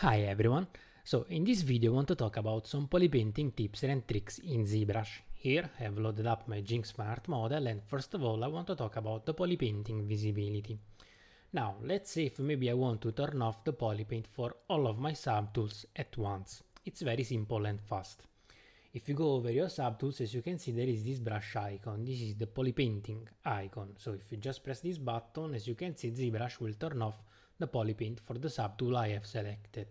Hi everyone! So in this video I want to talk about some polypainting tips and tricks in ZBrush. Here I've loaded up my Jinx Smart model and first of all I want to talk about the polypainting visibility. Now let's see if maybe I want to turn off the polypaint for all of my subtools at once. It's very simple and fast. If you go over your subtools as you can see there is this brush icon, this is the polypainting icon. So if you just press this button as you can see ZBrush will turn off the polypaint for the subtool I have selected.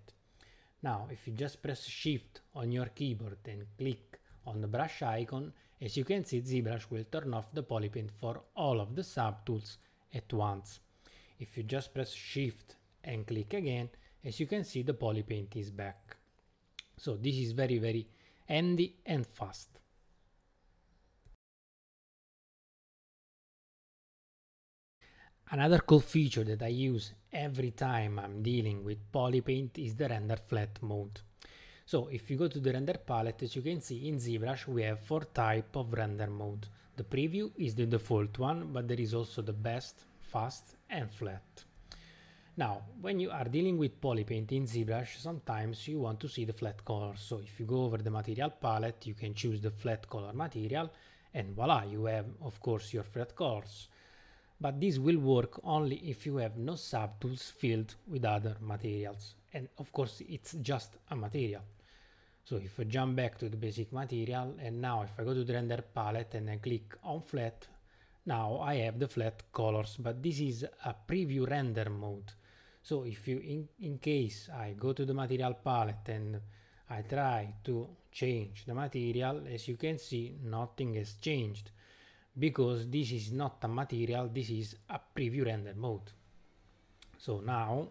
Now if you just press shift on your keyboard and click on the brush icon, as you can see ZBrush will turn off the polypaint for all of the subtools at once. If you just press shift and click again, as you can see the polypaint is back. So this is very very handy and fast. Another cool feature that I use every time I'm dealing with Polypaint is the render flat mode. So if you go to the render palette, as you can see in ZBrush, we have four type of render mode. The preview is the default one, but there is also the best, fast and flat. Now, when you are dealing with polypaint in ZBrush, sometimes you want to see the flat color. So if you go over the material palette, you can choose the flat color material and voila, you have, of course, your flat colors but this will work only if you have no subtools filled with other materials. And of course, it's just a material. So if I jump back to the basic material and now if I go to the render palette and I click on flat, now I have the flat colors, but this is a preview render mode. So if you, in, in case I go to the material palette and I try to change the material, as you can see, nothing has changed because this is not a material, this is a preview render mode. So now,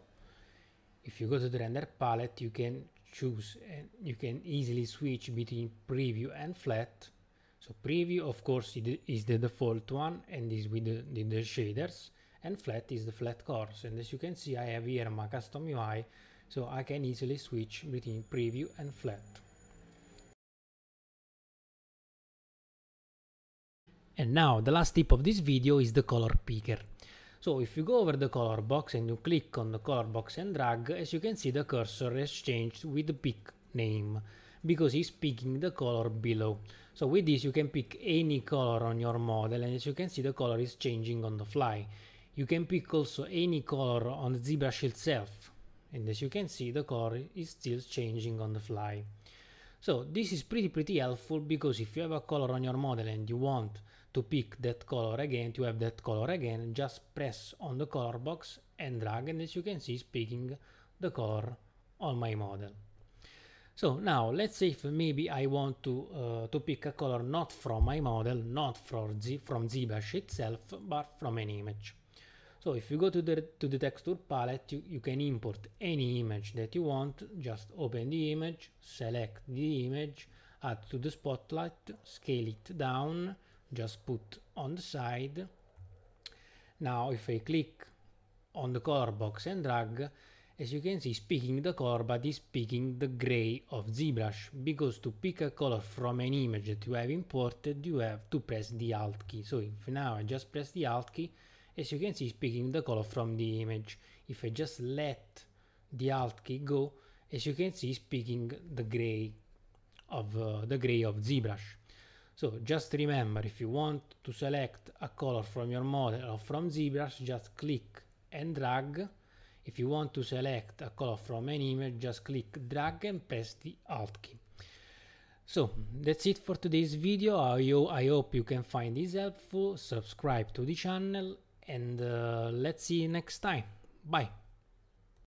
if you go to the render palette, you can choose and you can easily switch between preview and flat. So preview, of course, is the default one and is with the, the, the shaders and flat is the flat course. And as you can see, I have here my custom UI, so I can easily switch between preview and flat. And now the last tip of this video is the color picker. So if you go over the color box and you click on the color box and drag, as you can see the cursor has changed with the pick name because it's picking the color below. So with this you can pick any color on your model and as you can see the color is changing on the fly. You can pick also any color on the ZBrush itself and as you can see the color is still changing on the fly. So this is pretty pretty helpful because if you have a color on your model and you want to pick that color again, to have that color again, just press on the color box and drag and as you can see is picking the color on my model. So now let's say if maybe I want to, uh, to pick a color not from my model, not from, Z, from ZBrush itself, but from an image. So if you go to the, to the texture palette, you, you can import any image that you want, just open the image, select the image, add to the spotlight, scale it down, just put on the side. Now if I click on the color box and drag, as you can see speaking picking the color but is picking the gray of ZBrush because to pick a color from an image that you have imported you have to press the alt key. So if now I just press the alt key as you can see speaking picking the color from the image. If I just let the alt key go as you can see it's picking the gray of uh, the gray of ZBrush. So just remember, if you want to select a color from your model or from ZBrush, just click and drag. If you want to select a color from an image, just click drag and press the Alt key. So that's it for today's video. I, I hope you can find this helpful. Subscribe to the channel and uh, let's see you next time. Bye.